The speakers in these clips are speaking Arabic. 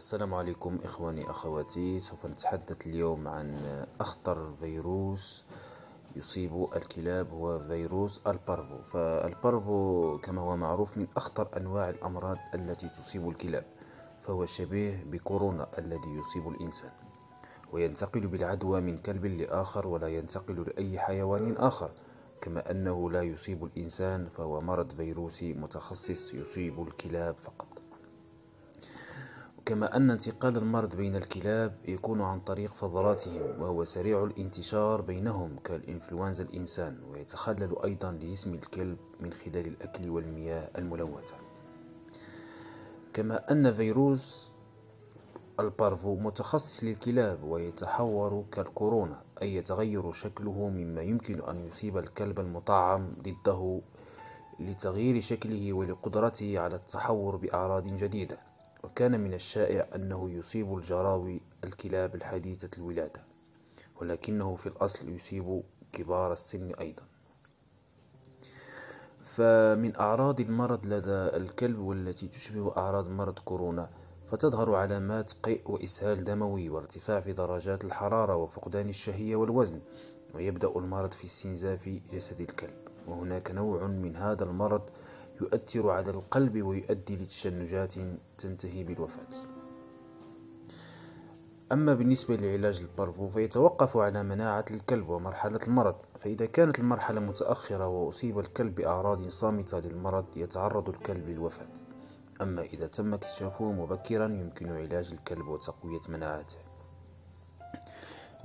السلام عليكم إخواني أخواتي سوف نتحدث اليوم عن أخطر فيروس يصيب الكلاب هو فيروس البارفو فالبارفو كما هو معروف من أخطر أنواع الأمراض التي تصيب الكلاب فهو شبيه بكورونا الذي يصيب الإنسان وينتقل بالعدوى من كلب لآخر ولا ينتقل لأي حيوان آخر كما أنه لا يصيب الإنسان فهو مرض فيروسي متخصص يصيب الكلاب فقط كما أن انتقال المرض بين الكلاب يكون عن طريق فضلاتهم وهو سريع الانتشار بينهم كالإنفلونزا الإنسان ويتخلل أيضا لجسم الكلب من خلال الأكل والمياه الملوثة كما أن فيروس البارفو متخصص للكلاب ويتحور كالكورونا أي يتغير شكله مما يمكن أن يصيب الكلب المطعم ضده لتغيير شكله ولقدرته على التحور بأعراض جديدة وكان من الشائع أنه يصيب الجراوي الكلاب الحديثة الولادة ولكنه في الأصل يصيب كبار السن أيضا فمن أعراض المرض لدى الكلب والتي تشبه أعراض مرض كورونا فتظهر علامات قيء وإسهال دموي وارتفاع في درجات الحرارة وفقدان الشهية والوزن ويبدأ المرض في استنزاف جسد الكلب وهناك نوع من هذا المرض يؤثر على القلب ويؤدي لتشنجات تنتهي بالوفاة أما بالنسبة لعلاج البارفو فيتوقف على مناعة الكلب ومرحلة المرض فإذا كانت المرحلة متأخرة وأصيب الكلب بأعراض صامتة للمرض يتعرض الكلب للوفاة أما إذا تم اكتشافه مبكرا يمكن علاج الكلب وتقوية مناعته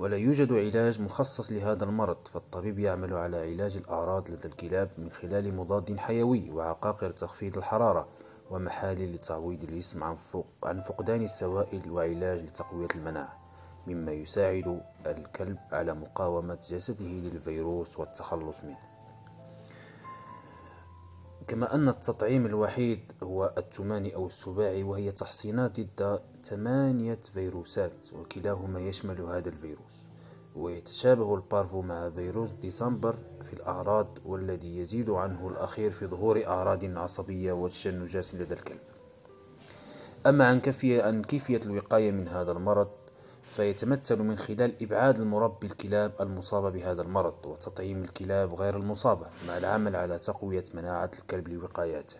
ولا يوجد علاج مخصص لهذا المرض فالطبيب يعمل على علاج الأعراض لدى الكلاب من خلال مضاد حيوي وعقاقر تخفيض الحرارة ومحاليل لتعويض الجسم عن, عن فقدان السوائل وعلاج لتقوية المناعة مما يساعد الكلب على مقاومة جسده للفيروس والتخلص منه كما أن التطعيم الوحيد هو الثماني أو السباعي وهي تحصينات ضد ثمانية فيروسات وكلاهما يشمل هذا الفيروس ويتشابه البارفو مع فيروس ديسمبر في الأعراض والذي يزيد عنه الأخير في ظهور أعراض عصبية وتشنجات لدى الكلب أما عن كيفية الوقاية من هذا المرض فيتمثل من خلال إبعاد المربي الكلاب المصابة بهذا المرض وتطعيم الكلاب غير المصابة مع العمل على تقوية مناعة الكلب لوقايته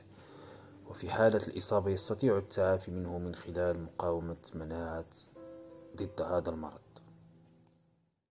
وفي حالة الإصابة يستطيع التعافي منه من خلال مقاومة مناعة ضد هذا المرض